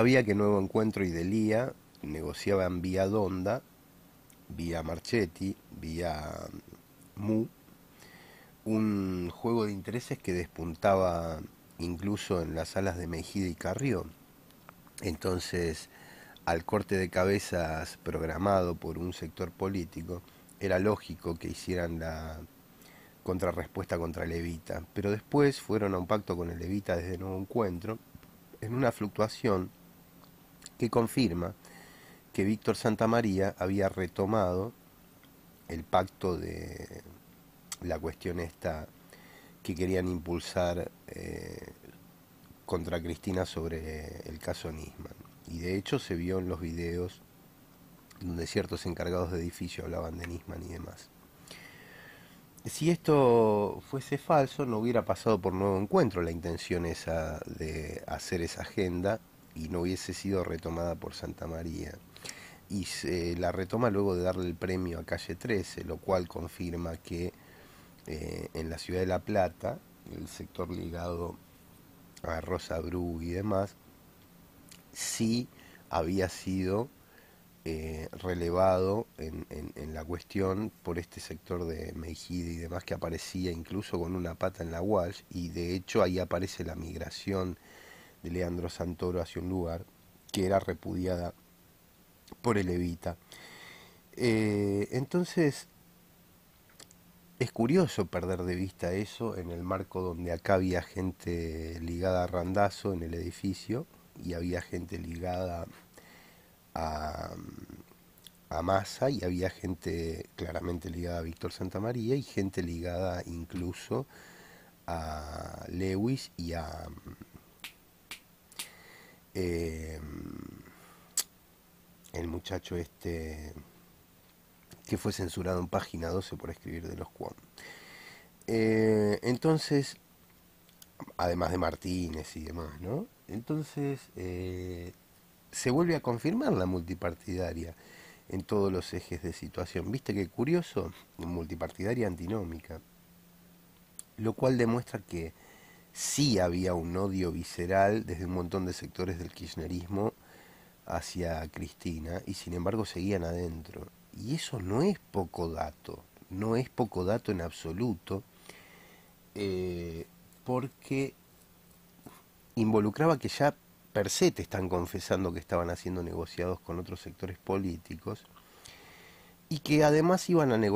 Sabía que Nuevo Encuentro y Delía negociaban vía Donda, vía Marchetti, vía mm, Mu, un juego de intereses que despuntaba incluso en las salas de Mejida y Carrión. Entonces, al corte de cabezas programado por un sector político, era lógico que hicieran la contrarrespuesta contra Levita, pero después fueron a un pacto con el Levita desde nuevo encuentro, en una fluctuación que confirma que Víctor Santamaría había retomado el pacto de la cuestión esta que querían impulsar eh, contra Cristina sobre el caso Nisman. Y de hecho se vio en los videos donde ciertos encargados de edificio hablaban de Nisman y demás. Si esto fuese falso, no hubiera pasado por nuevo encuentro la intención esa de hacer esa agenda y no hubiese sido retomada por Santa María. Y se la retoma luego de darle el premio a Calle 13, lo cual confirma que eh, en la ciudad de La Plata, el sector ligado a Rosa Bru y demás, sí había sido eh, relevado en, la cuestión por este sector de Mejide y demás que aparecía incluso con una pata en la Walsh y de hecho ahí aparece la migración de Leandro Santoro hacia un lugar que era repudiada por el Evita. Eh, entonces, es curioso perder de vista eso en el marco donde acá había gente ligada a Randazo en el edificio y había gente ligada a, a Massa y había gente claramente ligada a Víctor Santamaría y gente ligada incluso a Lewis y a, Em, el muchacho este que fue censurado en página 12 por escribir de los cuantos eh, entonces, además de Martínez y demás, ¿no? Entonces, eh, se vuelve a confirmar la multipartidaria en todos los ejes de situación. ¿Viste que curioso? Multipartidaria antinómica. Lo cual demuestra que sí había un odio visceral desde un montón de sectores del kirchnerismo hacia Cristina y sin embargo seguían adentro. Y eso no es poco dato, no es poco dato en absoluto, eh, porque involucraba que ya per se te están confesando que estaban haciendo negociados con otros sectores políticos y que además iban a,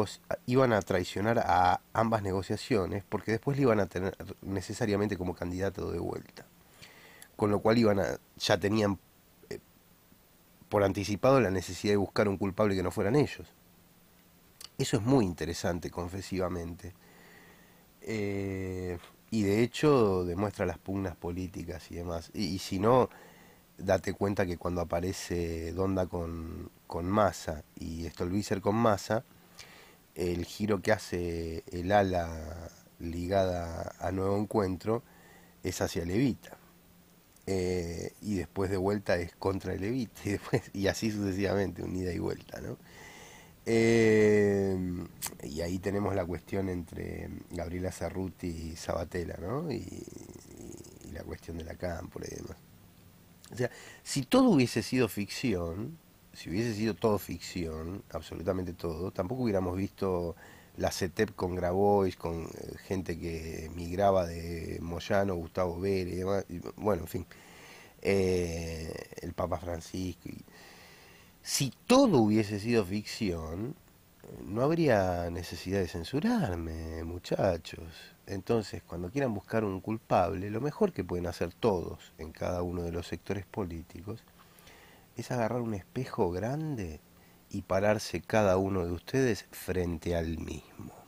iban a traicionar a ambas negociaciones porque después le iban a tener necesariamente como candidato de vuelta. Con lo cual iban a, ya tenían eh, por anticipado la necesidad de buscar un culpable que no fueran ellos. Eso es muy interesante, confesivamente. Eh, y de hecho demuestra las pugnas políticas y demás. Y, y si no, date cuenta que cuando aparece Donda con con masa y Stolbizer con masa, el giro que hace el ala ligada a Nuevo Encuentro es hacia Levita. Eh, y después de vuelta es contra Levita. Y, así sucesivamente, unida y vuelta. ¿no? Eh, y ahí tenemos la cuestión entre Gabriela Cerruti y Sabatella, ¿no? Y, la cuestión de la cámpora y demás. O sea, si todo hubiese sido ficción, si hubiese sido todo ficción, absolutamente todo, tampoco hubiéramos visto la CETEP con Grabois, con eh, gente que migraba de Moyano, Gustavo Vélez y bueno, en fin, eh, el Papa Francisco. si todo hubiese sido ficción, no habría necesidad de censurarme, muchachos. Entonces, cuando quieran buscar un culpable, lo mejor que pueden hacer todos en cada uno de los sectores políticos es agarrar un espejo grande y pararse cada uno de ustedes frente al mismo.